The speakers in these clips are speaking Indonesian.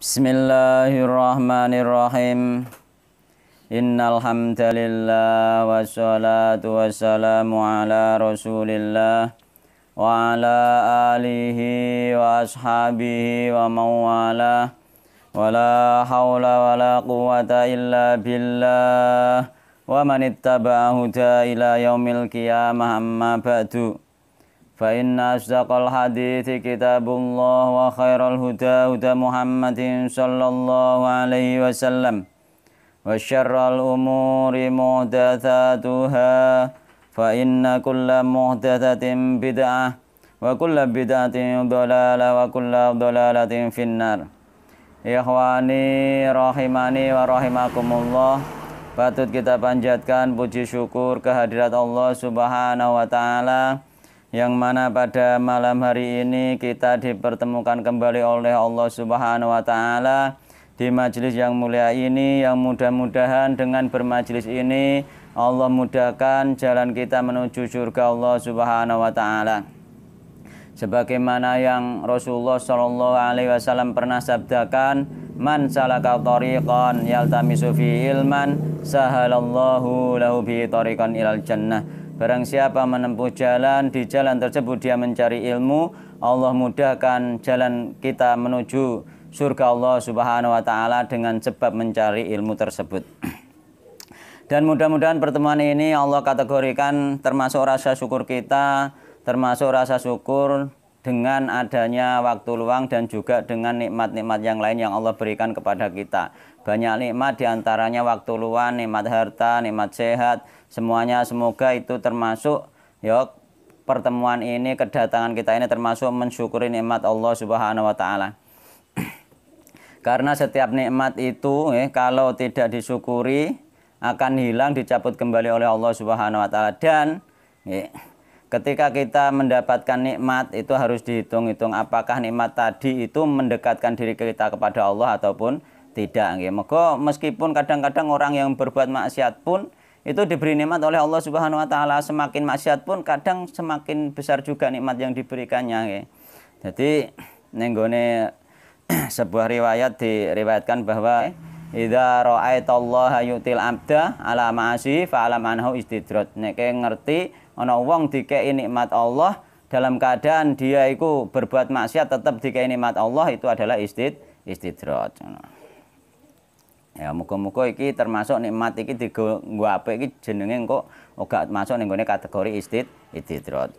بسم الله الرحمن الرحيم إن الحمد لله والصلاة والسلام على رسول الله وعلى آله وأصحابه ومن والاه ولا حول ولا قوة إلا بالله ومن اتبع هدى إلى يوم القيامة أما بعد فإن أصدق الحديث كتاب الله وخير الهدى هدى محمد صلى الله عليه وسلم وشر الأمور محدثاتها فإن كل محدثة بدعة وكل بدعة ضلالة وكل ضلالة في النار Ikhwani rahimani wa rahimakumullah Patut kita panjatkan puji syukur kehadirat Allah subhanahu wa ta'ala yang mana pada malam hari ini kita dipertemukan kembali oleh Allah Subhanahu wa taala di majelis yang mulia ini yang mudah-mudahan dengan bermajelis ini Allah mudahkan jalan kita menuju surga Allah Subhanahu wa taala. Sebagaimana yang Rasulullah Shallallahu alaihi wasallam pernah sabdakan, "Man salaka tariqan yaltamisu fi ilman, sahalallahu lahu bi tariqan ilal jannah." Barang siapa menempuh jalan, di jalan tersebut dia mencari ilmu, Allah mudahkan jalan kita menuju surga Allah Subhanahu wa taala dengan sebab mencari ilmu tersebut. Dan mudah-mudahan pertemuan ini Allah kategorikan termasuk rasa syukur kita, termasuk rasa syukur dengan adanya waktu luang dan juga dengan nikmat-nikmat yang lain yang Allah berikan kepada kita banyak nikmat diantaranya waktu luang, nikmat harta, nikmat sehat. Semuanya semoga itu termasuk Yuk ya, pertemuan ini, kedatangan kita ini termasuk mensyukuri nikmat Allah Subhanahu wa taala. Karena setiap nikmat itu eh, kalau tidak disyukuri akan hilang dicabut kembali oleh Allah Subhanahu wa taala dan eh, ketika kita mendapatkan nikmat itu harus dihitung-hitung apakah nikmat tadi itu mendekatkan diri kita kepada Allah ataupun tidak ya. Maka meskipun kadang-kadang orang yang berbuat maksiat pun itu diberi nikmat oleh Allah Subhanahu wa taala semakin maksiat pun kadang semakin besar juga nikmat yang diberikannya ya. Jadi nenggone sebuah riwayat diriwayatkan bahwa Idza ra'aitallaha yutil abda ala ma'asi fa'alam anhu istidrot Nek ngerti ana wong dikei nikmat Allah dalam keadaan dia itu berbuat maksiat tetap dikei nikmat Allah itu adalah istid istidrot Ya muga-muga ini termasuk nikmat iki digo nggo apik iki jenenge engko uga masuk ning gone kategori istid istidrat.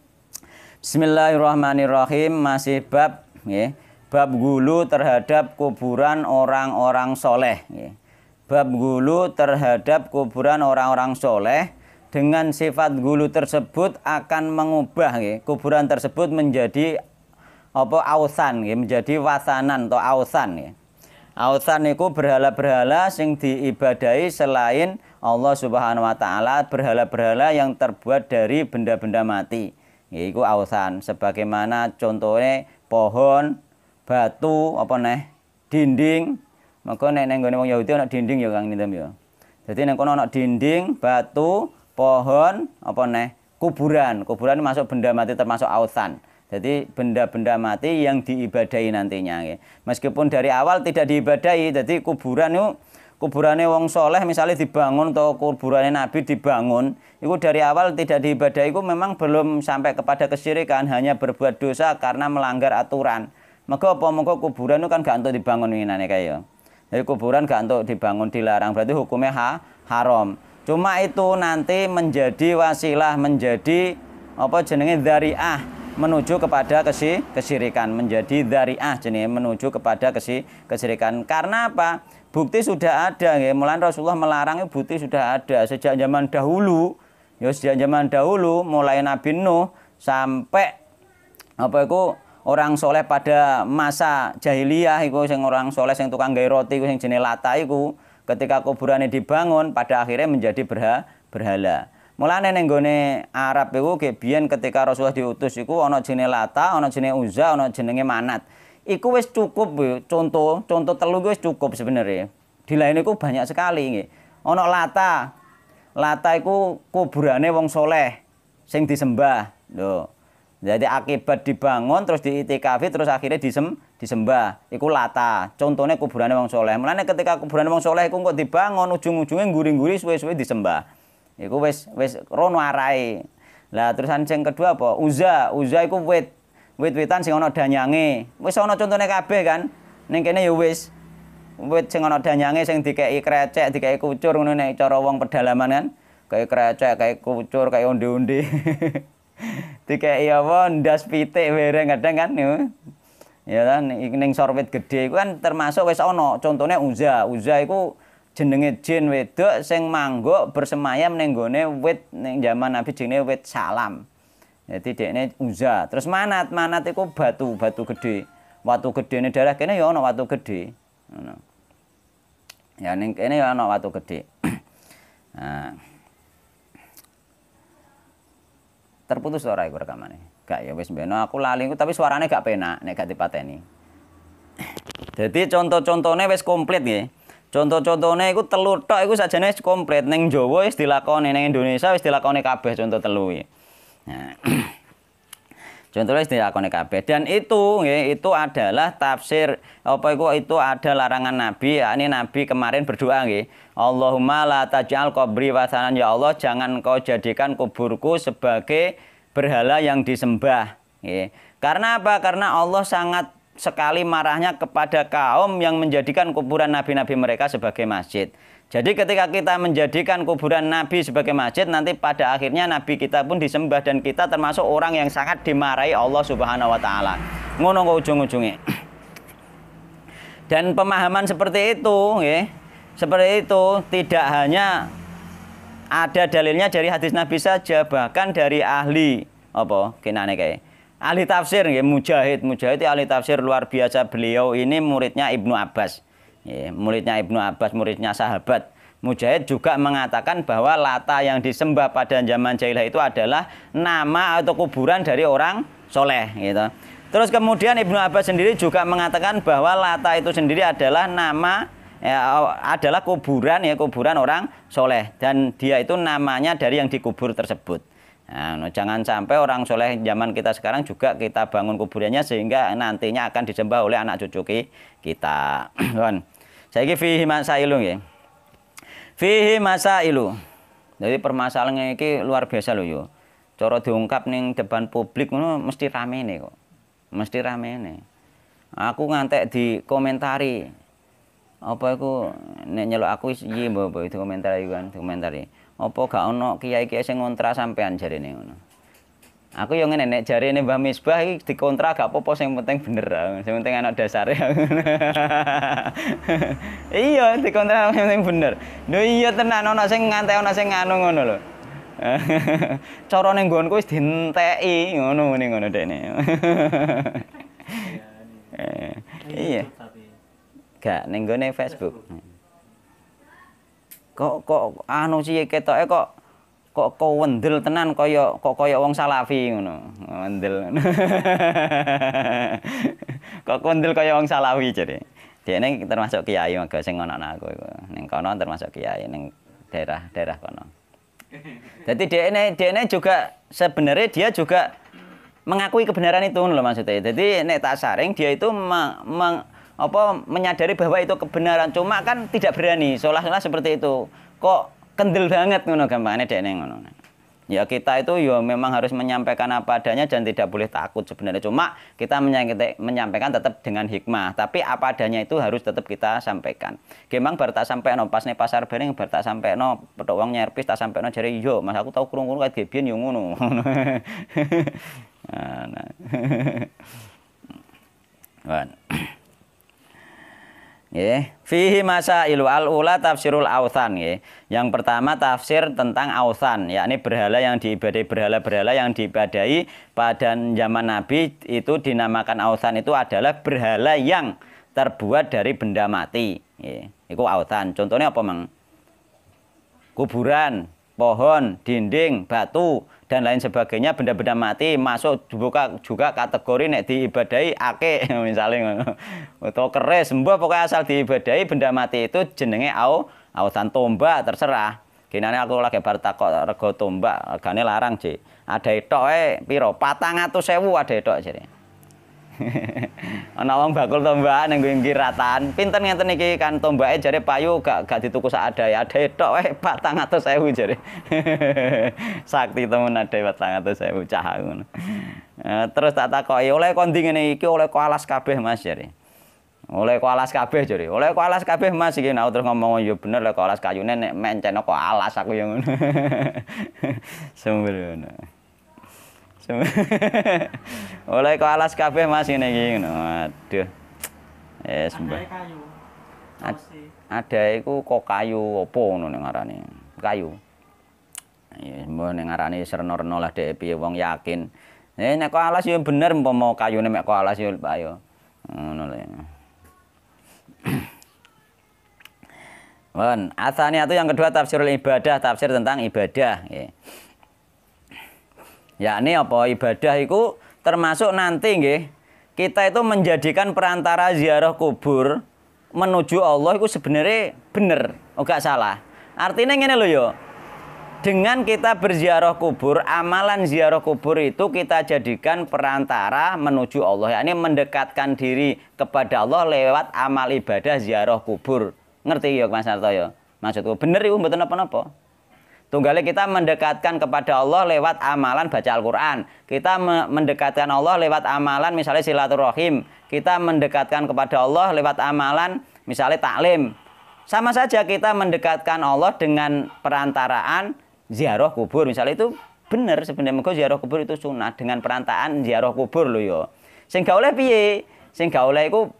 Bismillahirrahmanirrahim masih bab nggih. Bab gulu terhadap kuburan orang-orang soleh. ya Bab gulu terhadap kuburan orang-orang soleh dengan sifat gulu tersebut akan mengubah ya kuburan tersebut menjadi apa ausan ya menjadi wasanan atau ausan ya Authan niku berhala-berhala sing diibadahi selain Allah Subhanahu wa taala, berhala-berhala yang terbuat dari benda-benda mati. Iku authan sebagaimana contohnya pohon, batu, apa neh, dinding. Maka nek neng wong Yahudi ana dinding ya Kang Nindam ya. Jadi neng kono ana dinding, batu, pohon, apa neh, kuburan. Kuburan masuk benda mati termasuk authan. Jadi benda-benda mati yang diibadahi nantinya. Meskipun dari awal tidak diibadahi, jadi kuburan itu kuburannya wong soleh misalnya dibangun atau kuburannya nabi dibangun itu dari awal tidak diibadahi itu memang belum sampai kepada kesyirikan hanya berbuat dosa karena melanggar aturan maka apa moga kuburan itu kan gak untuk dibangun ini kayak jadi kuburan gak untuk dibangun dilarang berarti hukumnya ha, haram cuma itu nanti menjadi wasilah menjadi apa jenenge ah menuju kepada kesi kesirikan menjadi dariah jenis menuju kepada kesi kesirikan karena apa bukti sudah ada ya mulai Rasulullah melarang ya, bukti sudah ada sejak zaman dahulu ya sejak zaman dahulu mulai Nabi Nuh sampai apa itu orang soleh pada masa jahiliyah itu yang orang soleh yang tukang gay roti itu yang jenis lata itu ketika kuburannya dibangun pada akhirnya menjadi berha, berhala Mulane ning gone Arab iku ge biyen ketika Rasulullah diutus iku ana jenenge Lata, ana jenenge Uzza, ana jenenge Manat. Iku wis cukup contoh, contoh telu wis cukup sebenarnya. Di lain iku banyak sekali nggih. Ana Lata. Lata iku kuburane wong soleh sing disembah. Lho. Jadi akibat dibangun terus diitikafi terus akhirnya disem, disembah. Iku lata. Contohnya kuburannya wong soleh. Mulanya ketika kuburan wong soleh iku kok dibangun ujung-ujungnya guring-guring suwe-suwe disembah. Iku wis wis rono arahe. Lah terusan sing kedua apa? Uza, uza iku wit. Wit-witan sing ana danyange. Wis ana contone kabeh kan. Ning kene ya wis. Wit sing ana danyange sing dikeki krecek, dikeki kucur ngono nek cara wong pedalaman kan. Kayak krecek, kayak kucur, kayak onde-onde. dikeki apa ndas pitik bereng kadang kan. Ya kan ning sorbet gede iku kan termasuk wis ana contone uza. Uza iku jenenge jin wedok sing manggo bersemayam ning gone wit ning zaman Nabi jenenge wit salam. Jadi ini uza. Terus manat, manat iku batu, batu gede. Watu gedene daerah kene ya ana watu gede. Ngono. Ya ning kene ya ana watu gede. nah. Terputus suara iku rekamane? Gak ya wis beno aku lali tapi suaranya gak penak nek gak dipateni. Jadi contoh-contohnya wis komplit nggih. Contoh-contohnya telur, telur tok saja nih, komplit neng Jawa wis dilakoni, neng Indonesia wis dilakoni kabeh contoh telur, iki. Nah. Contohnya dilakoni kabeh dan itu ya, itu adalah tafsir apa itu itu ada larangan Nabi ya, ini Nabi kemarin berdoa nggih Allahumma la taj'al qabri wasanan ya Allah jangan kau jadikan kuburku sebagai berhala yang disembah ya. Karena apa? Karena Allah sangat sekali marahnya kepada kaum yang menjadikan kuburan nabi-nabi mereka sebagai masjid. Jadi ketika kita menjadikan kuburan nabi sebagai masjid, nanti pada akhirnya nabi kita pun disembah dan kita termasuk orang yang sangat dimarahi Allah Subhanahu wa taala. Ngono kok ujung-ujungnya. Dan pemahaman seperti itu, ya, seperti itu tidak hanya ada dalilnya dari hadis Nabi saja, bahkan dari ahli apa kinane kayak ahli tafsir ya mujahid mujahid ahli tafsir luar biasa beliau ini muridnya Ibnu Abbas ya, muridnya Ibnu Abbas muridnya sahabat Mujahid juga mengatakan bahwa Lata yang disembah pada zaman jahiliyah itu adalah nama atau kuburan dari orang soleh gitu. Terus kemudian Ibnu Abbas sendiri juga mengatakan bahwa Lata itu sendiri adalah nama ya, oh, adalah kuburan ya kuburan orang soleh dan dia itu namanya dari yang dikubur tersebut. Nah, jangan sampai orang soleh zaman kita sekarang juga kita bangun kuburannya sehingga nantinya akan disembah oleh anak cucu kita. Saya ini fihi masailu ya. Fihi masailu. Jadi permasalahannya ini luar biasa loh yo. Coro diungkap nih depan publik nu mesti rame nih kok. Mesti rame nih. Aku ngantek di komentari apa aku nek nyelok aku sih, iya, mbok itu komentari kan komentari opo gak ono kiai-kiai sing kontra sampean nih ono Aku yang ngene nek nih Mbah Misbah iki dikontra gak apa-apa yang penting bener. yang ah. penting anak ya iya, dikontra yang penting bener. no iya tenan ono sing ngante ono sing ono anu ngono lho. Cara ning is wis ono ngono muni deh iya, iya. nih iya. iya. Gak ning gone Facebook kok kok anu sih eh kok kok kok wendel tenan koyo kok koyo wong salafi ngono wendel kok wendel kaya wong salafi jadi dia ini termasuk kiai maka sing ngono aku iku kono termasuk kiai neng daerah-daerah kono jadi dia ini dia ini juga sebenarnya dia juga mengakui kebenaran itu loh maksudnya jadi nek tak saring dia itu meng, meng, apa menyadari bahwa itu kebenaran cuma kan tidak berani seolah-olah seperti itu kok kendel banget ngono gampangane dekne ngono ya kita itu ya memang harus menyampaikan apa adanya dan tidak boleh takut sebenarnya cuma kita menyampaikan tetap dengan hikmah tapi apa adanya itu harus tetap kita sampaikan gemang bar tak sampai no pas pasar bareng bar tak sampai no petok uang nyerpis tak sampai no jari yo mas aku tahu kurung kurung kayak gebian yang ngono nah, nah. Ya, fihi masailu al-ula tafsirul authan ya. Yang pertama tafsir tentang authan, yakni berhala yang diibadai berhala-berhala yang diibadai pada zaman Nabi itu dinamakan authan itu adalah berhala yang terbuat dari benda mati. Ya. Itu authan. Contohnya apa, Mang? Kuburan, pohon, dinding, batu, dan lain sebagainya benda-benda mati masuk buka juga kategori nek diibadahi ake misalnya atau keris mbah pokoknya asal diibadahi benda mati itu jenenge au autan tombak terserah Kinane aku lagi bar rego tombak, regane larang, sih Ada itu eh piro? patang atau sewu ada itu jare. Ana wong bakul tombak ning nggo ratan. Pinten ngeten iki kan tombake jare payu gak gak dituku sak adae. Adae tok wae 400.000 jare. Sakti temen batang 400.000 cah ngono. Eh, terus tak takoki oleh kondi ngene iki oleh ko alas kabeh Mas jare. Oleh ko alas kabeh jare. Oleh ko alas kabeh Mas iki nah terus ngomong oh, yo iya bener lek alas kayune nek mencen kok alas aku yang ngono. Sumber Oleh kok alas kabeh Mas ngene iki Aduh. Yes, Mbah. ada iku kok kayu opo ngono ning ngarani. Kayu. Ya mbah ning ngarani serno-reno lah dhek piye wong yakin. Eh nek kok alas yo ya bener umpama kayune mek kok alas yo ya, Pak yo. Ya. Ngono lho. Wan, asani itu yang kedua tafsir ibadah, tafsir tentang ibadah, ya yakni apa ibadah itu termasuk nanti nggih kita itu menjadikan perantara ziarah kubur menuju Allah itu sebenarnya benar enggak oh, salah. Artinya ini loh yo. Dengan kita berziarah kubur, amalan ziarah kubur itu kita jadikan perantara menuju Allah. Ini mendekatkan diri kepada Allah lewat amal ibadah ziarah kubur. Ngerti yo Mas Narto yo? Maksudku bener ibu betul apa-apa. Tunggalnya kita mendekatkan kepada Allah lewat amalan baca Al-Quran. Kita mendekatkan Allah lewat amalan misalnya silaturahim. Kita mendekatkan kepada Allah lewat amalan misalnya taklim. Sama saja kita mendekatkan Allah dengan perantaraan ziarah kubur. Misalnya itu benar sebenarnya. Mereka ziarah kubur itu sunnah dengan perantaraan ziarah kubur loh yo. Sehingga oleh piye? sehingga oleh itu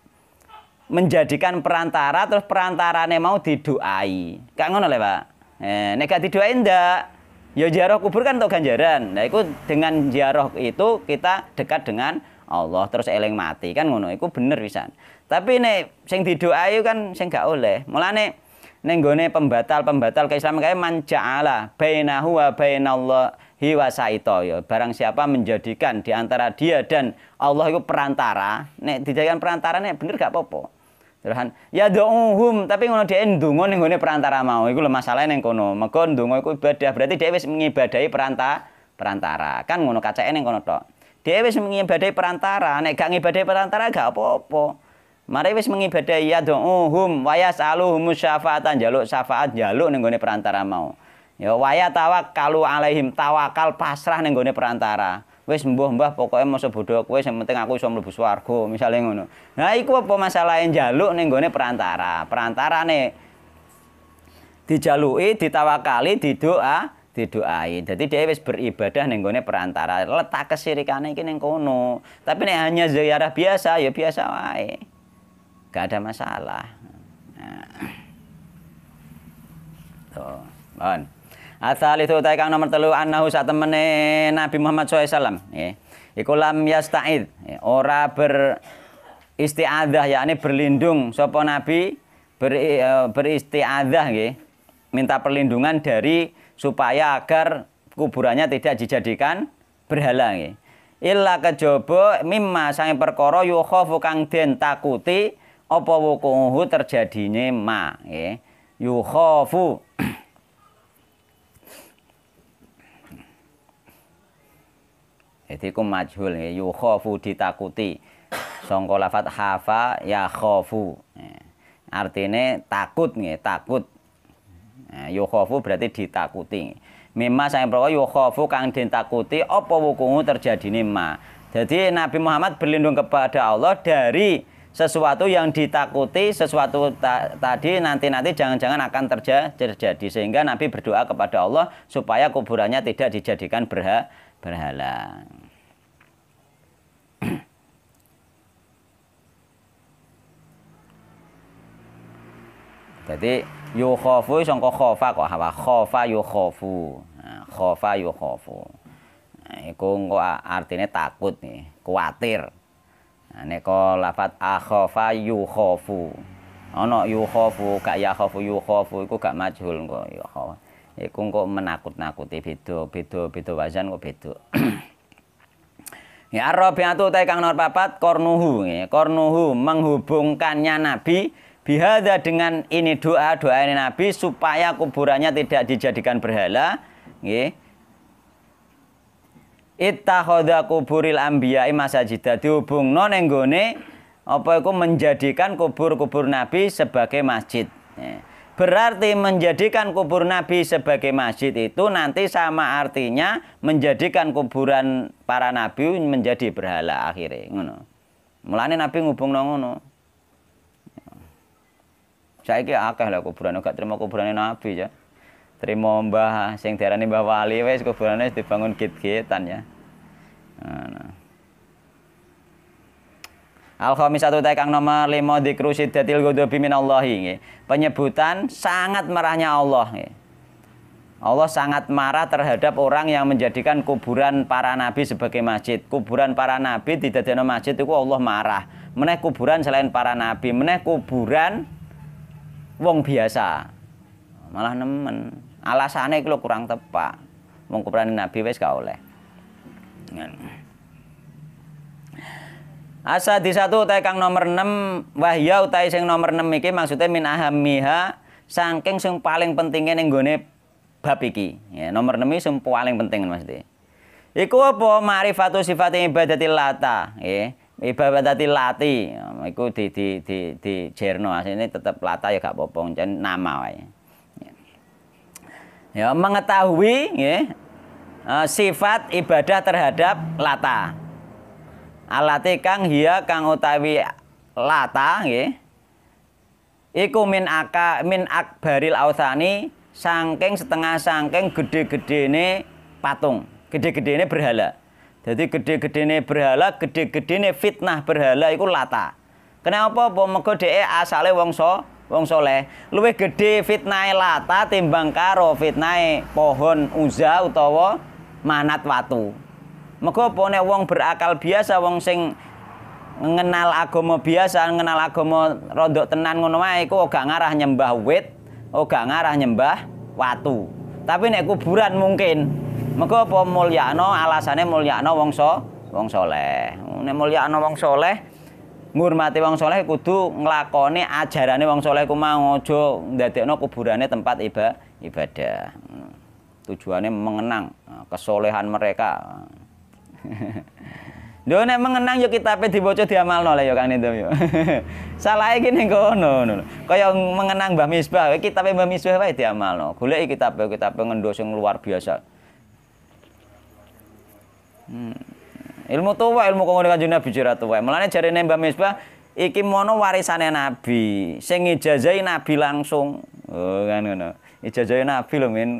menjadikan perantara terus perantarane mau didoai. Kak ngono le, Pak. Eh, nek didoain ndak? Ya ziarah kubur kan untuk ganjaran. Nah, itu dengan ziarah itu kita dekat dengan Allah terus eling mati kan ngono itu bener pisan. Tapi nek sing didoai kan sing gak oleh. Mulane ning gone pembatal-pembatal keislaman kae manja'ala bainahu wa bainallah hiwa saito ya. Barang siapa menjadikan di antara dia dan Allah itu perantara, nek dijadikan perantara nek bener gak apa-apa. Ya ya do'uhum tapi ngono dia ndonga ngono perantara mau itu lho masalahe ning kono. Mega ndonga iku ibadah berarti dia wis mengibadahi peranta perantara. Kan ngono kaca neng kono tok. Dhek wis ngibadahi perantara, nek gak ngibadahi perantara gak apa-apa. Mari wis mengibadahi ya do'uhum wa yas'aluhum syafa'atan jaluk syafaat jaluk ning perantara mau. Ya waya kalu alaihim tawakal pasrah ning gone perantara wis mbuh mbah pokoknya masa bodoh wes, yang penting aku iso mlebu swarga misalnya ngono. Nah iku apa masalahe njaluk ning gone perantara. nih dijalui, ditawakali, didoa, didoai. Jadi dia wis beribadah ning gone perantara. Letak kesirikan iki ning kono. Tapi nih hanya ziarah biasa ya biasa wae. Gak ada masalah. Nah. Tuh, Asal itu utai kang nomor telu saat satemene Nabi Muhammad SAW. Ya. Iku lam yasta'id. Ora beristiadah ya ini berlindung sapa Nabi ber, uh, e, beristi'adzah Minta perlindungan dari supaya agar kuburannya tidak dijadikan berhala nggih. Illa kejaba mimma sange perkoro yukhafu kang den takuti apa wukuhu terjadinya ma nggih. Yukhafu Jadi ku majhul ya yukhafu ditakuti. Sangka lafat hafa ya khafu. Nah, artinya takut nggih, takut. Nah, yukhafu berarti ditakuti. Mimma saya perkara yukhafu kang ditakuti apa wukungu terjadi ma. Jadi Nabi Muhammad berlindung kepada Allah dari sesuatu yang ditakuti, sesuatu ta tadi nanti-nanti jangan-jangan akan terja terjadi sehingga Nabi berdoa kepada Allah supaya kuburannya tidak dijadikan berha berhala. Jadi yukhafu sangka khofa kok hawa khafa Khofa Khafa nah, yukhafu. Nah, iku engko artine takut nih, kuatir. Nah, neko lafat akhafa Ono Ana yukhafu gak ya khafu yukhafu iku gak majhul engko yukhafu. Iku engko menakut-nakuti beda-beda beda wazan kok beda. Ya Arabiatu ta kang nomor papat kornuhu ya. Kornuhu menghubungkannya Nabi bihada dengan ini doa doa ini Nabi supaya kuburannya tidak dijadikan berhala Ita ya. Ittakhadha kuburil anbiya'i masajida dihubungno ning gone apa iku menjadikan kubur-kubur Nabi sebagai masjid. Ya. Berarti menjadikan kubur Nabi sebagai masjid itu nanti sama artinya menjadikan kuburan para nabi menjadi berhala akhirnya ngono. Mulane Nabi ngubung Saya kira akeh lah kuburan gak terima kuburan Nabi ya. Terima Mbah sing diarani Mbah Wali wes kuburannya dibangun git-gitan ya. Nah, nah. Al khamisatu ta nomor lima dikru sidatil bimin minallahi ini. Penyebutan sangat marahnya Allah Allah sangat marah terhadap orang yang menjadikan kuburan para nabi sebagai masjid. Kuburan para nabi tidak ada masjid itu Allah marah. Meneh kuburan selain para nabi, meneh kuburan wong biasa. Malah nemen. Alasannya itu kurang tepat. mengkuburan kuburan nabi wes gak oleh. Asa di satu utai kang nomor 6 wahya utai sing nomor 6 iki maksudnya min ahamiha saking sing paling pentingnya ning gone bab iki. Ya, nomor 6 iki sing paling penting maksudnya. Iku apa ma'rifatu sifat ibadati lata, ya. Ibadati lati, iku di di di di jerno ini tetep lata ya gak popong apa nama wae. Ya. ya mengetahui ya, eh, sifat ibadah terhadap lata alate kang hiya kang utawi lata nggih iku min aka min akbaril ausani sangking setengah sangking gede gede ini patung gede gede ini berhala jadi gede gede ini berhala gede gede ini fitnah berhala iku lata kenapa apa mergo asale wong so wong soleh luwih gede fitnah lata timbang karo fitnah pohon uza utawa manat watu Mego apa nek wong berakal biasa wong sing ngenal agama biasa, ngenal agama rodo tenan ngono wae iku ngarah nyembah wit, gak ngarah nyembah watu. Tapi nek kuburan mungkin. Mego apa mulyakno alasane no wong so, wong soleh. Nek no wong soleh ngurmati wong soleh kudu nglakoni ajarane wong soleh ku mau aja ndadekno kuburane tempat iba, ibadah. Hmm, Tujuannya mengenang kesolehan mereka. Lho nek mengenang yo kitabe diwaca diamalno le yo Kang Nindom yo. Salahe iki ning kono ngono. Kaya mengenang Mbah Misbah, kitabe Mbah Misbah wae diamalno. Goleki kitabe kitabe ngendo sing luar biasa. Hmm. Ilmu tuwa ilmu kang kanjeng Nabi jira tuwa. Mulane jarene Mbah Misbah iki mono warisane Nabi, sing Nabi langsung. Oh kan ngono. Ijazahi Nabi lho min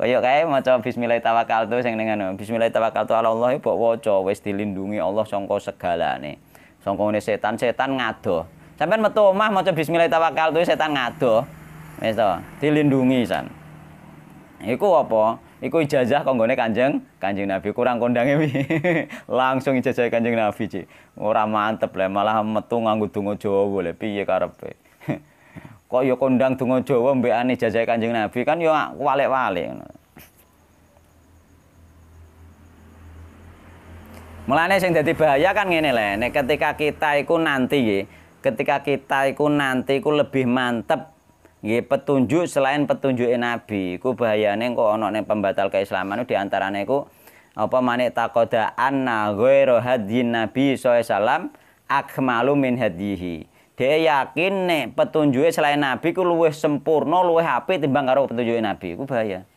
Kaya kae maca bismillahirrahmanirrahim tuh sing dengan bismillahirrahmanirrahim ala Allah mbok waca wis dilindungi Allah segala nih, songko ini setan-setan ngado. Sampeyan metu omah maca bismillahirrahmanirrahim tuh setan ngado. Wis dilindungi san. Iku apa? Iku ijazah konggone Kanjeng Kanjeng Nabi kurang kondange Langsung ijazah Kanjeng Nabi, Ci. Orang mantep lah, malah metu nganggo donga Jawa boleh piye karepe kok yo kondang donga Jawa mbekane jajah Kanjeng Nabi kan yo walik-walik Mulane sing dadi bahaya kan ngene lho, nek ketika kita iku nanti nggih, ketika kita iku nanti iku lebih mantep nggih petunjuk selain petunjuke Nabi, iku bahayane kok ana ning pembatal keislaman di antarane iku apa manik taqoda anna ghairu hadyin Nabi sallallahu alaihi wasallam akmalu min hadihi. Dia yakin nih petunjuknya selain Nabi ku luwih sempurna, luwih HP timbang karo petunjuknya Nabi. Ku bahaya.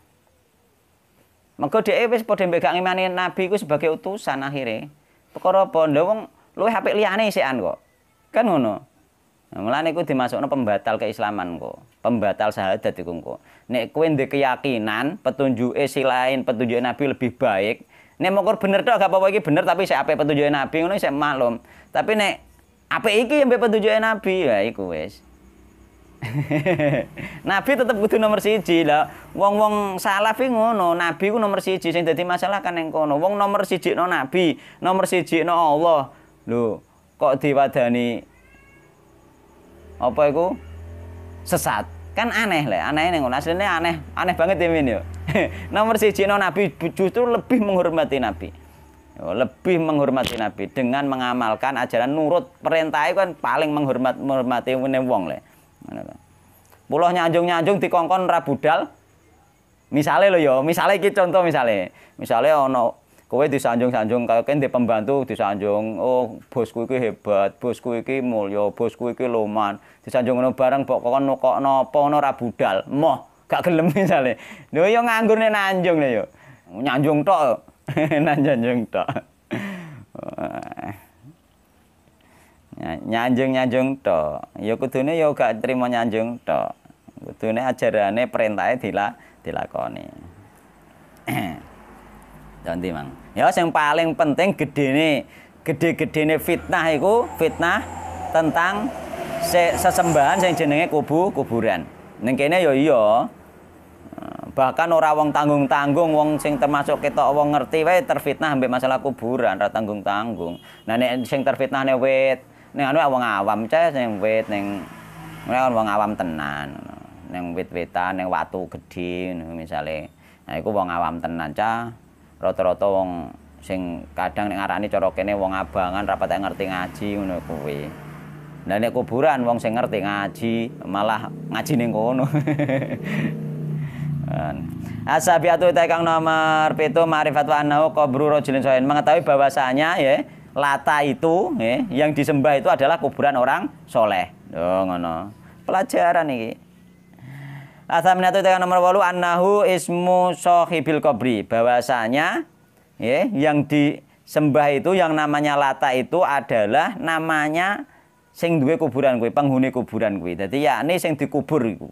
Maka dia wis padha megang imane Nabi ku sebagai utusan akhirnya. Perkara apa? doang wong luwih liane liyane an kok. Kan ngono. Nah, mulane dimasuk dimasukno pembatal keislaman kok. Pembatal syahadat iku kok. Nek kowe ndek keyakinan petunjuke selain petunjuk Nabi lebih baik, Nek mau bener tok gak apa-apa iki bener tapi saya apik petunjuk Nabi ngono saya malum. Tapi nek apa iki yang petunjuknya nabi ya iku wes. nabi tetap butuh nomor siji lah wong wong salafi ngono nabi ku nomor siji sing jadi masalah kan yang kono wong nomor siji no nabi nomor siji no Allah Lu kok diwadani apa iku sesat kan aneh lah aneh nih aslinya aneh aneh banget ya min yo ya. nomor siji no nabi justru lebih menghormati nabi lebih menghormati Nabi dengan mengamalkan ajaran nurut perintah itu kan paling menghormat menghormati wong le. Pulau nyanjung nyanjung di kongkon rabudal. Misalnya lo yo, misalnya kita contoh misalnya, misalnya ono kowe di sanjung sanjung kaya kene pembantu di sanjung oh bosku iki hebat bosku iki mulya bosku iki loman sanjung ngono bareng kok kon kok apa ono ra moh gak gelem misale lho ya nganggurne nanjung lho ya nyanjung toh nanjunjung tok. nyanjung-nyanjung tok. yo ya kudune ya gak trimo nyanjung tok. Kudune ajarane perintahe dilak dilakoni. Janti Mang. Ya sing paling penting nih, gede gede nih fitnah itu fitnah tentang se sesembahan yang jenenge kubu kuburan. Nengkene yo ya yo iya. yo, bahkan ora wong tanggung-tanggung wong sing termasuk kita wong ngerti wae terfitnah ambek masalah kuburan ora tanggung-tanggung nah nek sing terfitnah nek wit neng anu wong awam cah sing wit ning anu wong awam tenan ning wit-witan ning watu gedhe misalnya, misale nah iku wong awam tenan cah rata-rata wong sing kadang nek ngarani cara kene wong abangan rapat ngerti ngaji ngono kuwi Lah nek kuburan wong sing ngerti ngaji malah ngaji neng kono. Asabiatu ta kang nomor pitu ma'rifat wa annahu qabru rajulin solihin. Mengetahui bahwasanya ya Lata itu ya, yang disembah itu adalah kuburan orang soleh. Oh, ngono. Pelajaran iki. Asabiatu ta nomor 8 annahu ismu sahibil qabri. Bahwasanya ya yang disembah itu yang namanya Lata itu adalah namanya sing duwe kuburan kuwi, penghuni kuburan kuwi. Dadi yakni sing dikubur iku.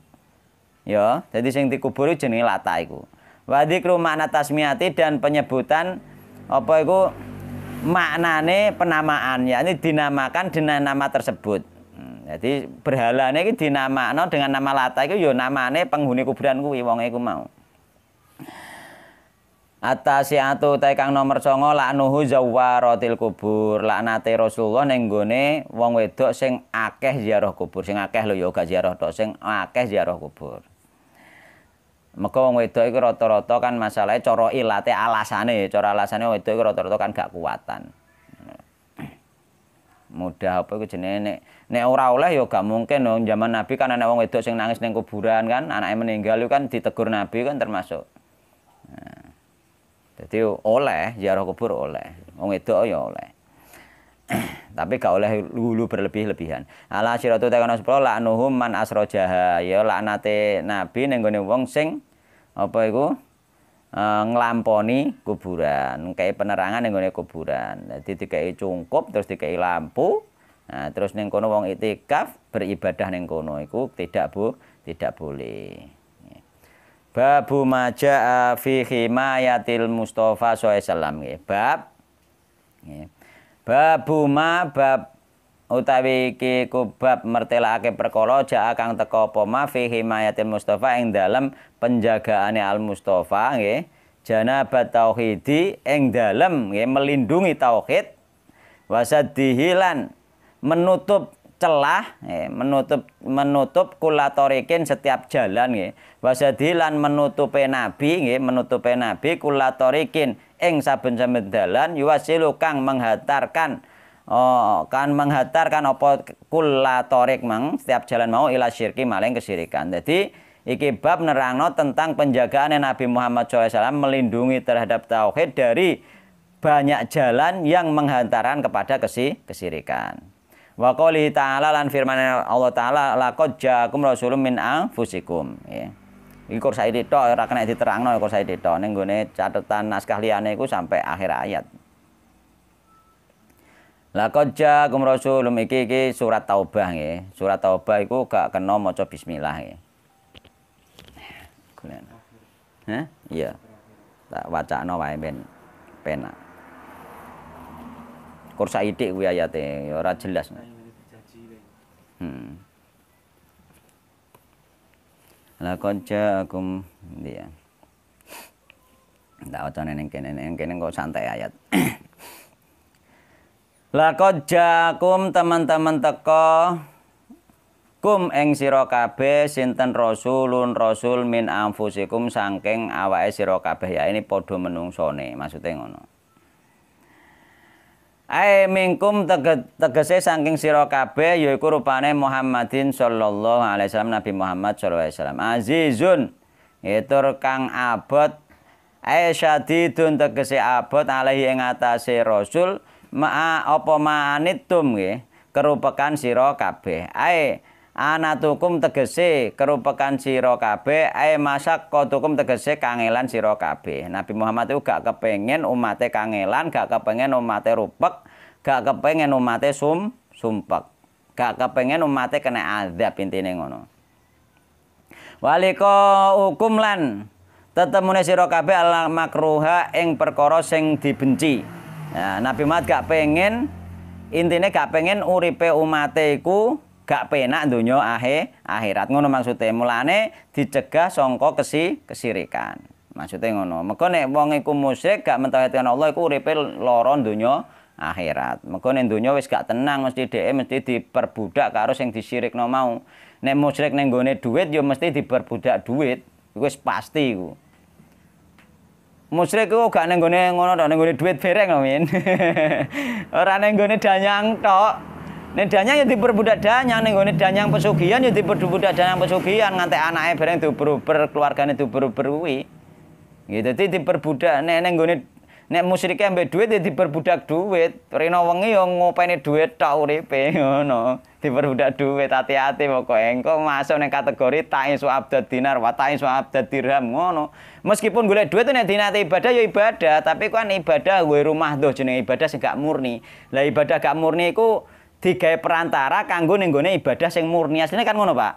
Ya, jadi sing dikubur jenenge lata iku. Wa dzikru makna tasmiyati dan penyebutan apa iku maknane penamaan ini dinamakan dengan nama tersebut. Hmm, jadi berhalane ini dinamakan dengan nama lata iku ya penghuni kuburan kuwi wong iku mau. Atas ta kang nomor 9 laknuhu zawaratil kubur. Laknate Rasulullah ning wong wedok sing akeh ziarah kubur. Sing akeh lo yoga gak ziarah dok sing akeh ziarah kubur. Maka wong wedok iku rata-rata kan masalahe cara ilate alasane, cara alasane wedok iku rata-rata kan gak kuatan. Mudah apa iku jenenge nek nek ora oleh ya gak mungkin dong zaman Nabi kan anak wong wedok sing nangis di kuburan kan, anaknya meninggal itu kan ditegur Nabi kan termasuk. Nah, jadi oleh ziarah kubur oleh, wong wedok ya oleh. tapi gak oleh lulu berlebih-lebihan. Ala siratu takono sepro laknuhum man asrojaha. Ya laknate nabi ning gone wong sing apa iku e, eh, nglamponi kuburan, kayak penerangan ning gone kuburan. Dadi dikai cungkup terus dikai lampu. Nah, terus ning kono wong itikaf beribadah ning kono iku tidak bu, tidak boleh. Babu maja'a fi himayatil Mustafa sallallahu alaihi wasallam. Bab nggih buma bab utawi iki kubab mertelake perkara jaa kang teko apa ma fi himayatil Mustafa ing dalem penjagaane Al Mustafa nggih janabat tauhidi ing dalem nggih melindungi tauhid wasadihilan menutup celah menutup menutup kulatorikin setiap jalan nggih wasadihilan lan menutupi nabi nggih menutupi nabi kulatorikin ing saben-saben dalan yuwasilu kang menghatarkan oh, kan menghantarkan apa torik mang setiap jalan mau ila syirki maling kesirikan. Jadi iki bab nerangno tentang penjagaan Nabi Muhammad SAW melindungi terhadap tauhid dari banyak jalan yang menghantarkan kepada kesi kesirikan. Wa qouli ta'ala lan firman Allah taala laqad ja'akum rasulun min anfusikum ya. Iki Kursaidi tok ora kena diterang diterangno Kursaidi tok ning gone catatan naskah liane ku sampai akhir ayat. lakoja ja'akum rasul iki iki surat Taubah nggih. Surat Taubah iku gak kena maca bismillah nggih. Hah? Iya. Tak no wae ben pena Kursa idik kuwi ayate ora jelas. Hmm. Lakon ja'akum Nanti ya Tak wajah kene neneng kene santai ayat Lakon ja'akum teman-teman teko Kum eng siro kabeh sinten rasulun rasul min anfusikum sangking awa e kabeh Ya ini podo menungsone maksudnya ngono Ae mingkum tegese saking sira kabeh yaiku rupane Muhammadin sallallahu alaihi wasallam Nabi Muhammad sallallahu alaihi wasallam. Azizun etur kang abot ae syadidun tegese abot alahi ing atase Rasul ma apa manitum nggih kerupekan sira kabeh. Ae anatukum tegese kerupakan siro kabeh ae masak kotukum tegese kangelan siro kabeh Nabi Muhammad itu gak kepengen umate kangelan gak kepengen umate rupek gak kepengen umate sum sumpek gak kepengen umate kena azab intine ngono walika hukum lan tetemune sira kabeh ala makruha ing perkara sing dibenci nah, Nabi Muhammad gak pengen intine gak pengen uripe umate gak penak dunia ahe akhirat ngono maksudnya mulane dicegah songko kesi kesirikan maksudnya ngono meko nek wong iku musyrik gak mentauhidkan Allah iku uripe loron dunia akhirat meko nek donya wis gak tenang mesti dhek mesti diperbudak karo sing disirikno mau nek musyrik ning gone dhuwit ya mesti diperbudak duit, iku wis pasti iku musyrik ku gak ning gone ngono dong ning duit bereng amin, orang ora ning danyang tok Nedanya danyang ya diperbudak danyang ning danyang pesugihan ya diperbudak danyang pesugihan ngante anaknya bareng itu keluargane dubruber kuwi. Gitu dadi diperbudak nek ning gone nek musyrike ambek duit ya diperbudak duit. Rino wengi ya ngopeni duit tok uripe ngono. Diperbudak duit hati-hati pokoke engko masuk neng kategori taisu suap dinar watain suap abdad dirham ngono. Meskipun gue duit nek dinate ibadah ya ibadah, tapi kan ibadah gue rumah doh jenenge ibadah sing gak murni. Lah ibadah gak murni ku digawe perantara kanggo ning ibadah sing murni asline kan ngono Pak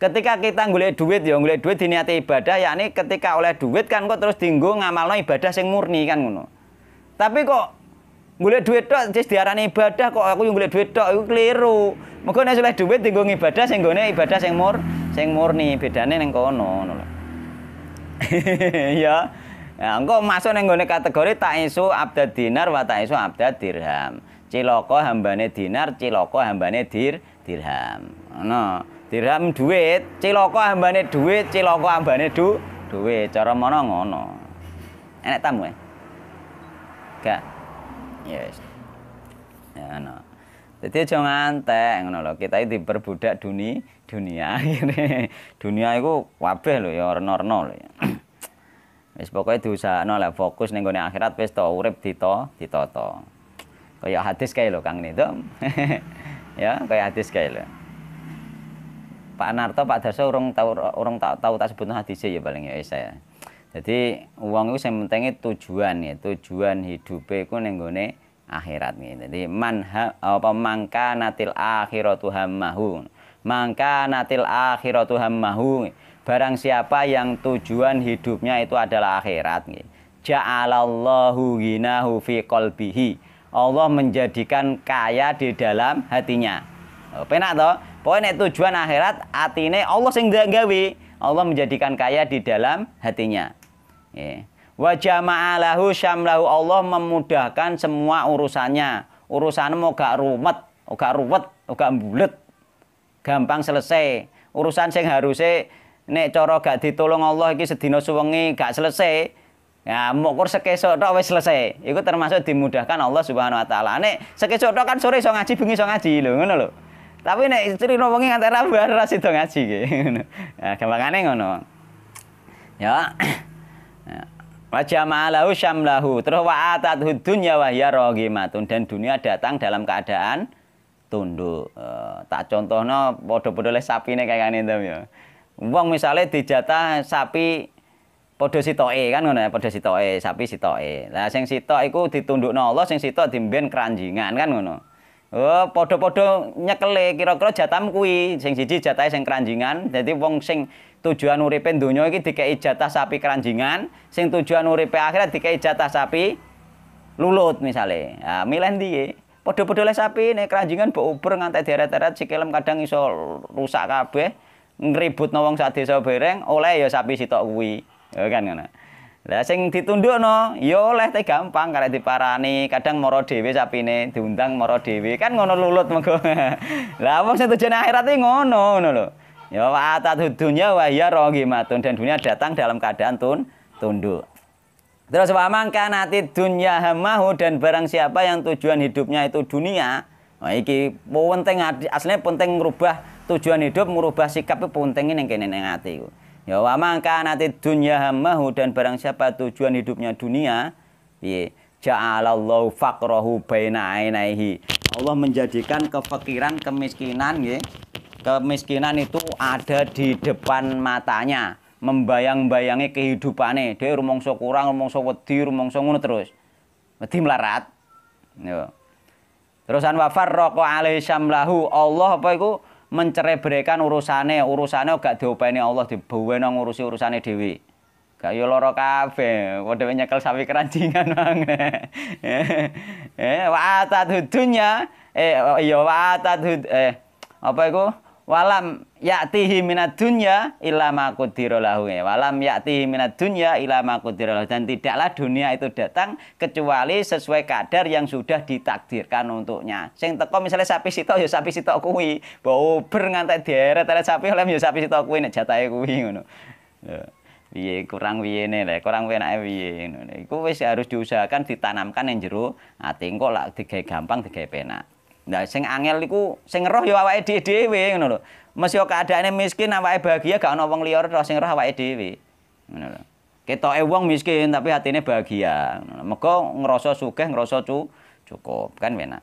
ketika kita golek duit ya golek duit diniati ibadah yakni ketika oleh duit kan kok terus dinggo ngamalno ibadah sing murni kan ngono tapi kok golek duit tok terus diarani ibadah kok aku yang golek duit tok iku keliru mergo nek oleh duit dinggo ibadah sing gone ibadah sing mur sing murni bedane ning kono ngono ya Ya, engko masuk ning gone kategori tak isu abdad dinar wa tak isu dirham ciloko hambane dinar ciloko hambane dir dirham no dirham duit ciloko hambane duit ciloko hambane du duit cara mana ngono enak tamu eh? ya gak yes ya no jadi jangan ngantek ngono lho kita itu diperbudak dunia dunia akhirnya dunia itu wabeh loh ya orno-orno lho ya, ya. wis usah no lah fokus ning gone akhirat wis to urip dito to Kayak hadis kayak lo Kang Nito. ya, kayak hadis kayak lo. Pak Narto, Pak Daso orang tahu orang tak tahu tak sebutnya hadis ya paling ya saya. Jadi uang itu saya pentingnya tujuan ya, tujuan hidupnya itu nenggone akhirat nih. Jadi manha apa mangka natil Tuhan mahu Mangka natil akhiratu mahu Barang siapa yang tujuan hidupnya itu adalah akhirat nih. Ja'alallahu ginahu fi qalbihi Allah menjadikan kaya di dalam hatinya. Oh, penak toh? Pokoknya tujuan akhirat atine Allah sing gawe. Allah menjadikan kaya di dalam hatinya. Wajah Wa jama'alahu syamlahu Allah memudahkan semua urusannya. Urusan mau gak rumet, gak ruwet, gak bulet. Gampang selesai. Urusan sing harusnya nek cara gak ditolong Allah iki sedina suwengi gak selesai, Ya, mukur sekesok tok wis selesai. Iku termasuk dimudahkan Allah Subhanahu wa taala. Nek sekesok tok kan sore iso ngaji bengi iso ngaji lho, ngono lho. Tapi nek istri wengi nganti ra bar ra sida ngaji ki. Ya, nah, gampangane ngono. Ya. Wa jama'alahu syamlahu. Terus wa atat dunya wa hiya raghimatun dan dunia datang dalam keadaan tunduk. Uh, tak contohno padha-padha le kayak kayane to ya. uang misalnya dijata sapi Podo sitoke kan ngono ya, podo sitoke, sapi sitoke. Lah sing sitok iku ditundukno Allah, sing sitok dimben keranjingan kan ngono. Oh, podo-podo nyekele kira-kira jatam kuwi, sing siji jatah sing keranjingan, jadi wong sing tujuan uripe donya iki dikeki jatah sapi keranjingan, sing tujuan uripe akhirat dikeki jatah sapi lulut misale. Ah, milih ndiye? Podo-podo le sapi ne keranjingan bu uber nganti deret-deret sikilem kadang iso rusak kabeh. Ngributno wong sak desa bereng oleh ya sapi sitok kuwi. Ya kan ngono. Lah sing ditundukno Yo ya oleh te gampang karek diparani, kadang moro dhewe sapine diundang moro dhewe. Kan ngono lulut mengko. Lah wong sing tujuan akhirat iki ngono ngono lho. Ya wa dunya wa hiya rahimatun dan dunia datang dalam keadaan tun tunduk. Terus wa nanti dunya hamahu dan barang siapa yang tujuan hidupnya itu dunia, nah iki penting aslinya penting merubah tujuan hidup, merubah sikap penting yang kene ning ati Ya wa mangka nate dunya hamahu dan barang siapa tujuan hidupnya dunia, piye? Ja'alallahu faqrahu baina ainaihi. Allah menjadikan kefakiran, kemiskinan ya. Kemiskinan itu ada di depan matanya, membayang-bayangi kehidupannya. Dia rumangsa kurang, rumangsa wedi, rumangsa ngono terus. Wedi melarat. Ya. Terusan wafar roko alaihi syamlahu Allah apa iku mencerebrekan urusane, urusane gak diopeni Allah dibawa nang ngurusi urusane Dewi Gak yo lara kabeh, kowe nyekel sapi keranjingan mang. eh, eh wa dunya, eh ya wa eh apa itu walam yaktihi minat dunya illa ma qadiralahu walam yaktihi minat dunya illa ma dan tidaklah dunia itu datang kecuali sesuai kadar yang sudah ditakdirkan untuknya sing teko misalnya sapi sitok ya sapi sitok kuwi bau ber ngantek deret sapi oleh ya sapi sitok kuwi nek jatahe kuwi ngono ya, piye kurang wiyene lek kurang penake piye ngono iku wis harus diusahakan ditanamkan yang jero ati engko lah digawe gampang digawe penak Nah, sing angel iku sing roh ya awake dhewe ngono lho. Mesya keadaane miskin awake bahagia gak ana wong lior, roh sing roh awake dhewe. Ngono lho. Ketoke wong miskin tapi hatine bahagia. Mega ngrasa sugih, ngrasa cu cukup, kan enak.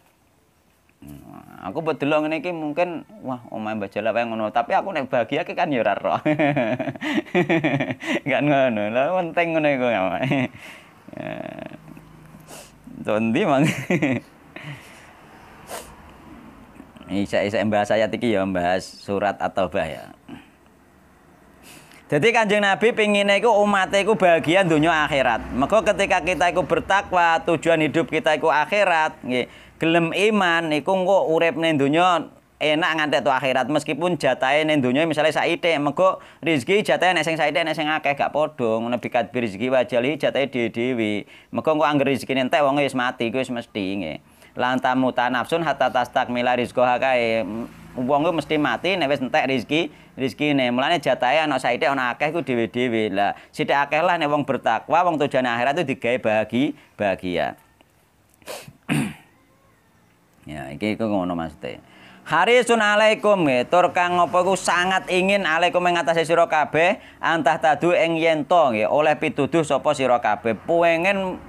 Hmm. aku buat delok mungkin wah omahe Mbak Jala wae ngono, tapi aku nek bahagia ki kan ya roh. Enggak kan ngono, lah penting ngono iku ya. Dondi mang. Isa isa membahas saya tiki ya bahas surat atau bah ya. Jadi kanjeng Nabi pinginnya itu umatnya itu bahagia dunia akhirat. Maka ketika kita itu bertakwa, tujuan hidup kita itu akhirat, nge, gelem iman, itu engko urep nih dunia enak ngante tuh akhirat meskipun jatahnya nih dunia. misalnya saite, maka rizki jatahnya neng sing saithik nek sing akeh gak podong. Nabi kat rezeki wajali di dhewe-dhewe mengko engko anggere rezeki entek wong wis mati kuwi wis mesti nggih lantamu tanafsun hatta mila rizqaha kae wong ku mesti mati nek wis entek rezeki rezekine. Mulane jatahe ana sithik ana akeh ku dhewe-dhewe. Lah sithik akeh lah nek wong bertakwa, wong tujuan akhirat itu digay bahagi bahagia. ya, iki iku ngono maksude. Harisun alaikum tur kang ngopo ku sangat ingin alaikum ing atase sira kabeh antah tadu eng yen ya oleh pituduh sopo siro kabeh. Pengen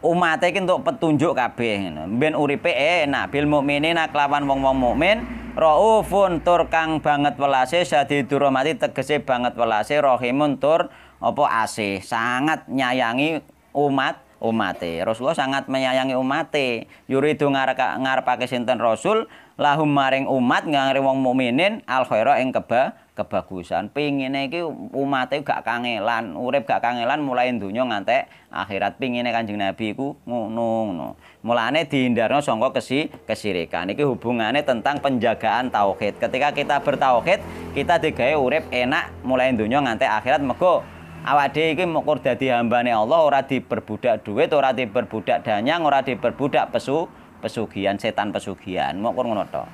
umate iki entuk petunjuk kabeh ngono. Ben uripe enak, bil nak kelawan wong-wong mukmin raufun tur kang banget welase sadidur rahmati tegese banget welase rahimun tur apa asih, sangat nyayangi umat umate. Rasulullah sangat menyayangi umate. Yuridu ngarepake sinten Rasul lahum maring umat ngangre wong mukminin al khaira ing keba kebagusan. Pingine iki umate gak kangelan, urip gak kangelan mulai donya ngantek akhirat pingin Kanjeng Nabi iku ngono ngono. Mulane dihindarno songko kesi kesirikan. Iki hubungannya tentang penjagaan tauhid. Ketika kita bertauhid, kita digawe urip enak mulai donya ngantek akhirat mego awak dhewe iki mukur dadi hambane Allah ora diperbudak duit ora diperbudak danyang ora diperbudak pesu pesugihan setan pesugihan mau kurang ngono to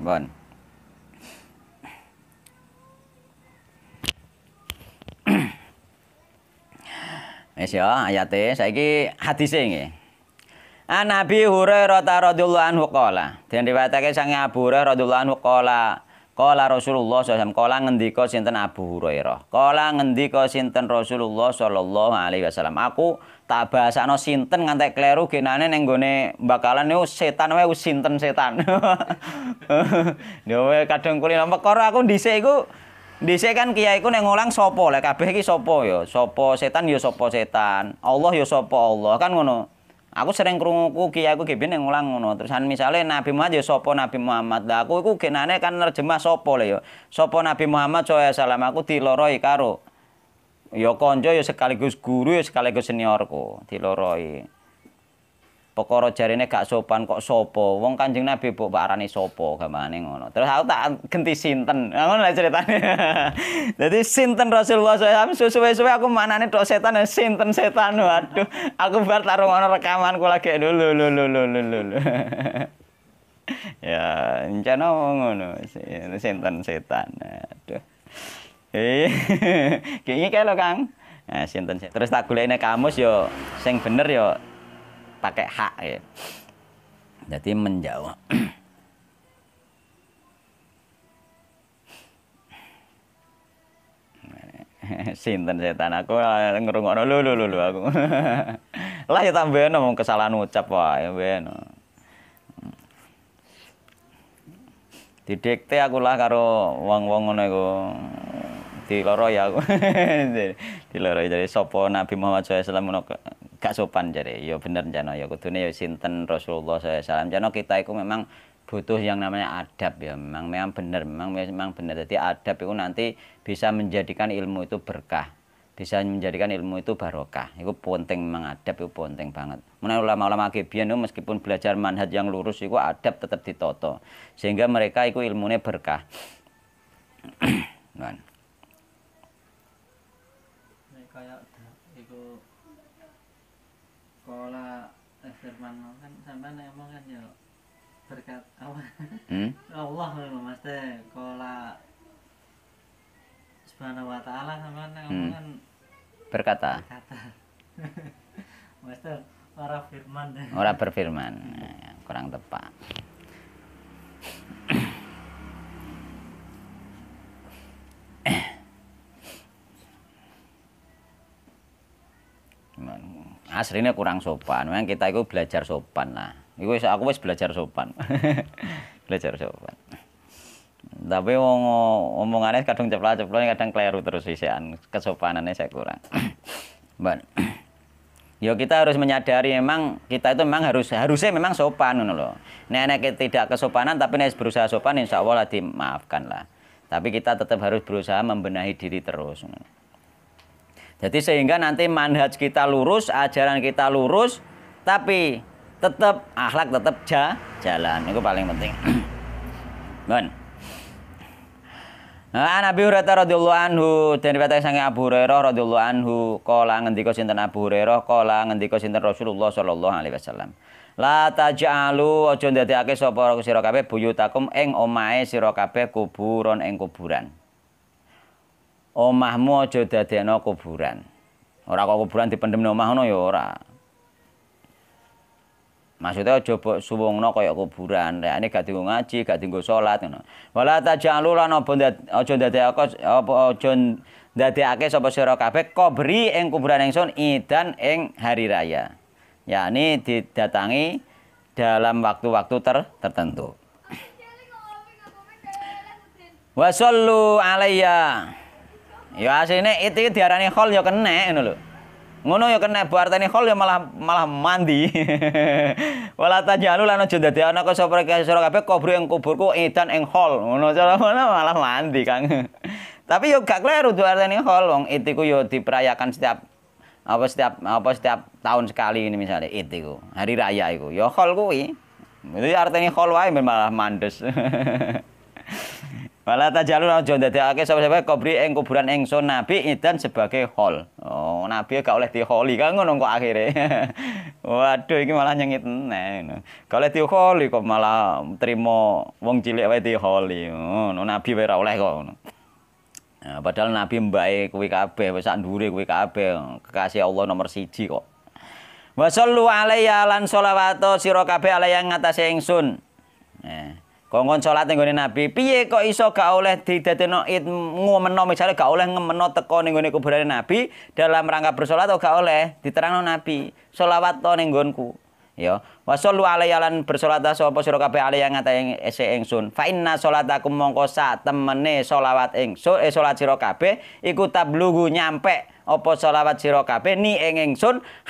bon Wis ya ayate saiki hadise nggih. An Nabi Hurairah radhiyallahu anhu qala, den riwayatake sang Abu Hurairah radhiyallahu anhu qala, Kala Rasulullah SAW Kala ngendika sinten Abu Hurairah Kala ngendika sinten Rasulullah Sallallahu alaihi wasallam Aku tak bahasano sinten ngantek kleru Genane nenggone bakalan niku setan wae sinten setan Dewe kadang kuli mekor aku dhisik iku Dhisik kan kiai ku ning ngulang sapa lek kabeh iki sapa ya sapa setan ya sapa setan Allah ya sapa Allah kan ngono Aku sering krungu kiai aku yang ngulang ngono. Terusan misale Nabi Muhammad ya sapa Nabi Muhammad. Lah aku iku genane kan nerjemah Sopo, le Sopo ya? Sapa Nabi Muhammad sallallahu salam aku diloroi karo Yo ya Konjo, yo ya sekaligus guru yo sekaligus seniorku diloroi perkara jarine gak sopan kok sopo wong kanjeng nabi bu arane sopo gamane ngono terus aku tak genti sinten nah, ngono lah ceritanya. Jadi sinten Rasulullah SAW sesuai suwe aku manane tok setan sinten setan waduh aku bar tak rungono rekamanku lagi lho dulu, lho lho lho ya encana ngono sinten setan aduh eh kayaknya lo Kang Nah, sinten Terus tak golekne kamus yo sing bener yo pakai hak ya. Jadi menjawab Sinten setan aku eh, ngerungokno lho lho lho aku. lah ya tambah ngomong kesalahan ucap wae ya ben. Didikte aku lah karo wong-wong ngono iku. Diloro ya aku. Diloro jadi sapa Nabi Muhammad SAW gak sopan jadi ya bener jano ya kudune ya sinten Rasulullah SAW jano kita itu memang butuh yang namanya adab ya memang memang bener memang memang bener jadi adab itu nanti bisa menjadikan ilmu itu berkah bisa menjadikan ilmu itu barokah itu penting memang adab itu penting banget mana ulama-ulama kebian itu meskipun belajar manhaj yang lurus itu adab tetap ditoto sehingga mereka itu ilmunya berkah nah, firman allah kan sampean nek ngomong kan ya berkat Allah. Hmm? Allah ngono Mas teh kalau Subhanahu wa taala sampean nek ngomong hmm. kan berkata. Berkata. Mas teh ora firman deh. Ora berfirman. Ya, kurang tepat. aslinya kurang sopan. Memang kita itu belajar sopan lah. Iku aku wis belajar sopan. belajar sopan. Tapi wong omongannya kadang ceplok-ceplok, kadang keliru terus isian kesopanannya saya kurang. Ban. yo ya kita harus menyadari memang kita itu memang harus harusnya memang sopan ngono loh. Nenek tidak kesopanan tapi nek berusaha sopan insya Allah dimaafkan lah. Tapi kita tetap harus berusaha membenahi diri terus. Jadi sehingga nanti manhaj kita lurus, ajaran kita lurus, tapi tetap akhlak tetap ja, jalan. Itu paling penting. Bon. Nah, Nabi Hurairah radhiyallahu anhu dan riwayat sange Abu Hurairah radhiyallahu anhu kala ngendika sinten Abu Hurairah kala ngendika sinten Rasulullah sallallahu alaihi wasallam. La taj'alu aja ndadekake sapa sira kabeh buyutakum ing omahe sira kabeh kuburon ing kuburan omahmu aja dadekno kuburan. Ora kok kuburan dipendemno omah ngono ya ora. Maksudnya aja suwungno kaya kuburan, ini gak dienggo ngaji, gak dienggo salat ngono. Wala tajalu lan aja dadekake apa aja dadekake sapa sira kabeh kobri ing kuburan ingsun idan ing hari raya. yakni didatangi dalam waktu-waktu ter tertentu. Wasallu alayya Ya sini itu diarani yo ya kena ngono lo Ngono ya kena ini hol ya malah malah mandi. Wala tajalu lan aja dadi ana kok sapa kape kabeh kubur yang kuburku edan ing khol. Ngono cara malah mandi Kang. Tapi yo ya gak kleru ini khol wong itiku yo ya diperayakan setiap apa setiap apa setiap tahun sekali ini misalnya itiku, hari raya iku. Yo ya holku kuwi. Itu artinya khol wae malah mandes. Wala tajalun aja ndadekake sapa-sapa kubri ing kuburan ingsun nabi idan sebagai hol. Oh, nabi gak oleh diholi kan ngono kok akhire. Waduh iki malah nyengit neh. Gak oleh diholi kok malah trimo wong cilik wae diholi. Ngono nabi wae ora oleh kok ngono. Nah, padahal nabi mbake kuwi kabeh wis sak ndure kuwi kabeh kekasih Allah nomor siji kok. Wa sallu alayya lan sholawat sira kabeh yang ngatasé ingsun. Nah. Kongkon sholat ning gone Nabi, piye kok iso gak oleh didadekno ngomeno misalnya gak oleh ngemeno teko ning gone kuburane Nabi dalam rangka bersolat atau gak oleh diterangno Nabi. sholawat to ning nggonku. Ya, wa alayalan alaihi lan bersolat sapa sira kabeh yang ngatai ese ingsun. Fa inna salatakum mongko sa temene sholawat ingsun eh salat sira kape iku tablugu nyampe apa sholawat sira kape ni ing hai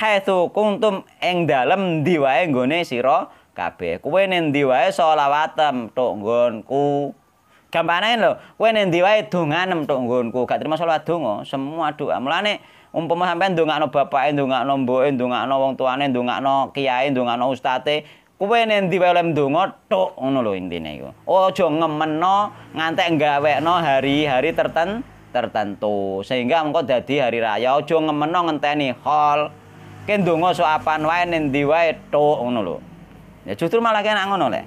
haitsu kuntum dalam diwa diwae siro sira kabeh. Kowe nendi wae sholawat tok nggonku. Gampane lho, kowe nendi wae donganem tok nggonku. Gak terima sholawat donga, semua doa. Mulane umpama sampean ndongakno bapake, ndongakno mboke, ndongakno wong tuane, ndongakno kiai, ndongakno ustate, kowe nendi wae oleh ndonga tok ngono lho intine iku. Aja ngemeno ngantek gawekno hari-hari tertentu tertentu sehingga engko dadi hari raya aja ngemeno ngenteni hol ke ndonga sok apan wae nendi wae tok ngono lho Ya justru malah kena ngono lek.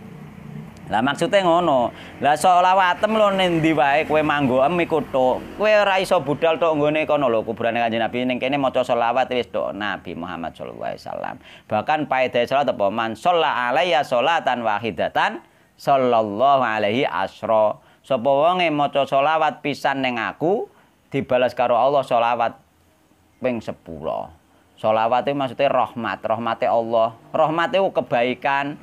Lah maksudnya ngono. Lah solawatem lo nendi wae kowe manggo emi kutuk. Kowe ora iso budal tok nggone kono lho kuburane Kanjeng Nabi ning kene maca selawat wis tok Nabi Muhammad sallallahu alaihi wasallam. Bahkan paedahe salat apa man sholla alayya sholatan wahidatan sallallahu alaihi asra. Sapa wonge maca selawat pisan ning aku dibalas karo Allah selawat ping 10. Solawat itu maksudnya rahmat, rahmatnya Allah, rahmat itu kebaikan.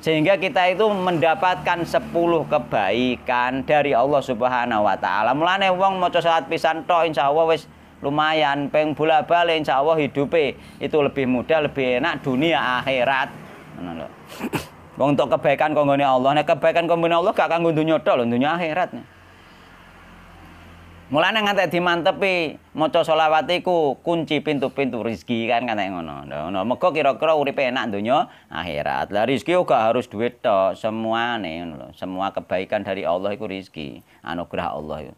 Sehingga kita itu mendapatkan sepuluh kebaikan dari Allah Subhanahu wa taala. Mulane wong maca salat pisan tok insyaallah wis lumayan peng bola balik insya Allah hidupnya itu lebih mudah lebih enak dunia akhirat untuk kebaikan kongoni Allah, nah, kebaikan kongoni Allah gak akan gundunya tol akhiratnya. akhirat. Mulane ngantek dimantepi maca selawat iku kunci pintu-pintu rezeki kan kan ngono. Ngono mega kira-kira uripe enak donya akhirat. Lah rezeki uga harus duit tok, semuane ngono lho. Semua kebaikan dari Allah iku rezeki, anugerah Allah iku.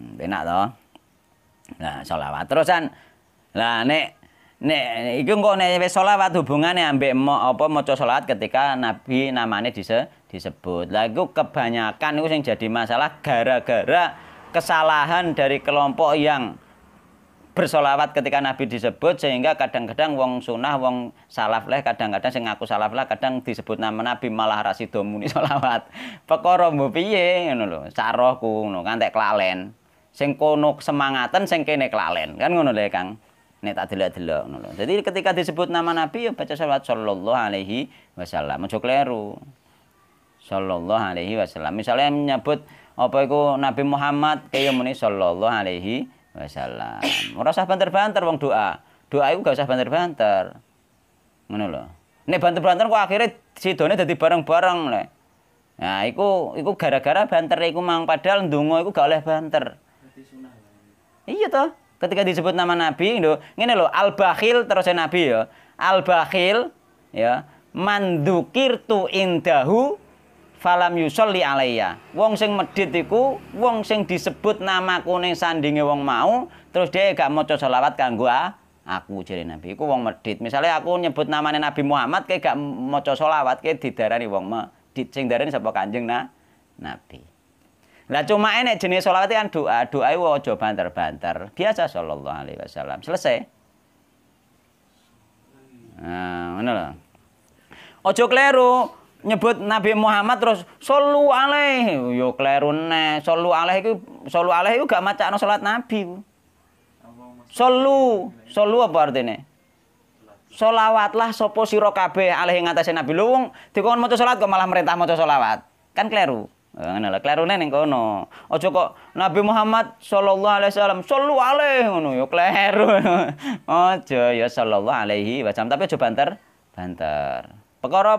Hmm, enak to? Nah, selawat terusan. Lah nek Nek iku engko nek wis selawat hubungane ambek mo, apa maca selawat ketika nabi namanya dise, disebut. Lah iku kebanyakan iku sing jadi masalah gara-gara kesalahan dari kelompok yang bersolawat ketika Nabi disebut sehingga kadang-kadang wong sunnah wong salaf lah kadang-kadang sing ngaku salaf lah kadang disebut nama Nabi malah rasido muni solawat pekoro mbok piye ngono lho sarohku ngono ngantek kelalen sing kono semangaten sing kene kelalen kan ngono lho Kang nek tak delok-delok ngono jadi ketika disebut nama Nabi ya baca salawat sallallahu alaihi wasallam aja kleru sallallahu alaihi wasallam misalnya menyebut apa iku Nabi Muhammad kaya muni sallallahu alaihi wasallam. Ora usah banter-banter wong doa. Doa iku gak usah banter-banter. Ngono lho. Nek banter-banter kok akhirnya sidone dadi bareng-bareng lek. Nah, iku iku gara-gara banter iku mang padahal ndonga iku gak oleh banter. Iya toh. Ketika disebut nama Nabi, lho, ngene lho, al-bakhil terus e Nabi ya. Al-bakhil ya, Mandukirtu indahu falam yusolli alayya. Wong sing medit iku wong sing disebut nama kuning sandinge wong mau, terus dia gak maca selawat gua, aku jadi Nabi. Iku wong medit. Misalnya aku nyebut namane Nabi Muhammad kayak gak maca selawat kayak didarani wong medit. Sing darani sapa Kanjeng na? Nabi. Lah cuma enek jenis selawat kan doa. Doa itu aja banter-banter. Biasa sallallahu alaihi wasallam. Selesai. Nah, mana lah, Ojo kleru, nyebut Nabi Muhammad terus solu alaih yo klerune solu alaih itu solu alaih itu gak no salat Nabi solu solu apa artinya solawatlah sopo siro kabe alaih ing Nabi lu wong dikon mau salat kok malah merintah mau solawat kan kleru eh, ngene lah klerune neng kono Oh kok Nabi Muhammad sallallahu alaihi wasallam solu alaihi ngono yo kleru aja ya sallallahu alaihi wasallam tapi coba banter banter perkara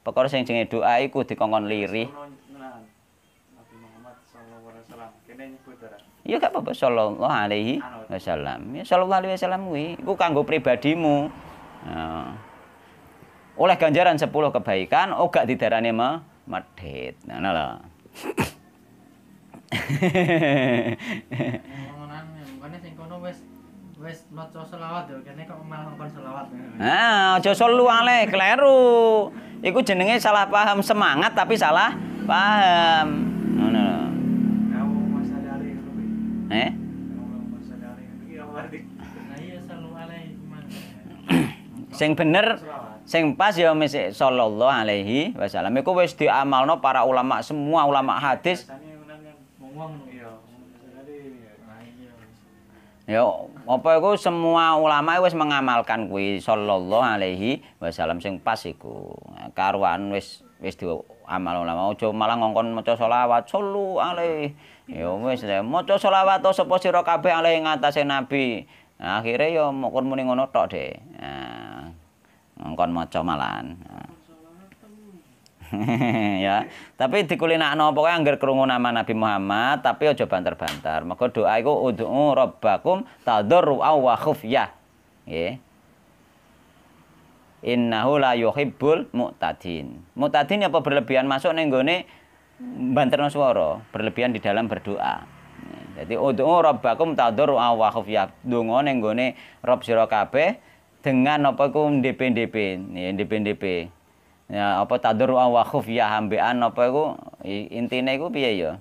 perkara sing jenenge doa iku dikongkon lirih Ya gak apa-apa sallallahu alaihi anu. wasallam. Ya sallallahu alaihi wasallam kuwi iku kanggo pribadimu. Nah. Oleh ganjaran 10 kebaikan uga oh, didarani me medhit. Ngono nah, nah, lho. Ngono nang, sing kono wis Wis maca selawat yo ya, kene kok malah ngkon selawat. Nah, aja luale kleru. Iku jenenge salah paham semangat tapi salah paham. Ngono lho. Eh? Iya, iya, sing bener sing pas ya mis sallallahu alaihi wasallam iku wis diamalno para ulama semua ulama hadis. Biasanya, Ya, apa iku semua ulama wis mengamalkan kuwi sallallahu alaihi wasallam sing pas iku. Nah, karuan wis wis amal ulama aja malah ngongkon maca selawat sallu alaihi. Ya wis ya, maca selawat sapa sira kabeh alaihi ngatasen nabi. Nah, yo ya mukun muni ngono tok, ngonkon Nah, ngongkon maca malahan. Nah. ya. Tapi dikulinakno pokoke angger krungu nama Nabi Muhammad tapi ojo banter-banter. Maka doa iku ud'u rabbakum tadarru'a wa khufyah. Nggih. Innahu la yuhibbul mu'tadin. Mu'tadin apa berlebihan masuk ning gone banterno berlebihan di dalam berdoa. Jadi ud'u rabbakum tadarru'a wa ya. Donga ning gone Rabb sira dengan apa iku ndp-ndp, ndp ya apa tadur wa ya hambean apa iku intine iku piye ya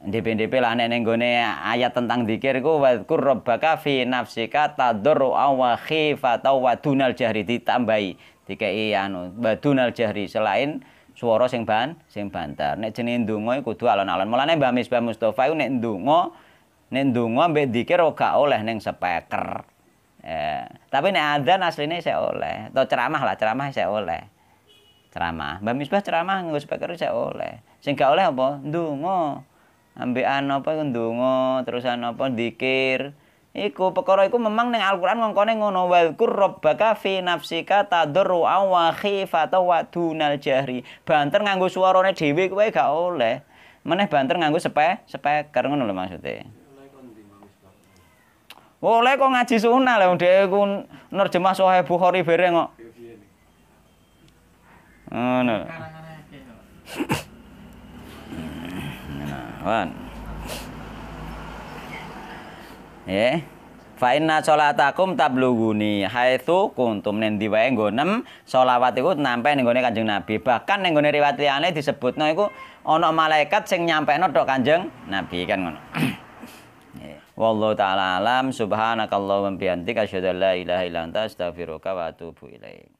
DPNDP lah neng ning gone ayat tentang dikir ku wadkur rabbaka fi nafsika tadur wa khifata wa dunal jahri ditambahi dikai anu badunal jahri selain swara sing ban sing bantar nek jenenge ndonga kudu alon-alon mulane Mbah Misbah Mustofa iku nek ndonga nek ndonga mbek ora oleh neng speaker Ya. Tapi nek adzan aslinya saya oleh, atau ceramah lah, ceramah saya oleh. Ceramah. Mbak Misbah ceramah nggak speaker saya oleh. sehingga oleh apa? Ndonga. ambian apa iku terusan apa dikir Iku perkara iku memang neng Al-Qur'an ngongkone ngono wal rabbaka fi nafsika tadarru'a wa khifata wa dunal jahri. Banter nganggo suarane dhewe kowe gak oleh. Meneh banter nganggo sepe sepe ngono lho maksudnya oleh kok ngaji sunnah, lho dhewe ku nerjemah Sahih Bukhari bereng kok. Nah, Wan. Ya. Fa inna sholatakum hai haitsu kuntum nendi wae nggonem sholawat iku nampe ning gone Kanjeng Nabi. Bahkan ning gone riwayat liyane disebutno iku ana malaikat sing nyampe tok Kanjeng Nabi kan ngono. Wallahu taala alam subhanakallahumma bihamdika asyhadu an la ilaha illa anta astaghfiruka wa atubu ilaik.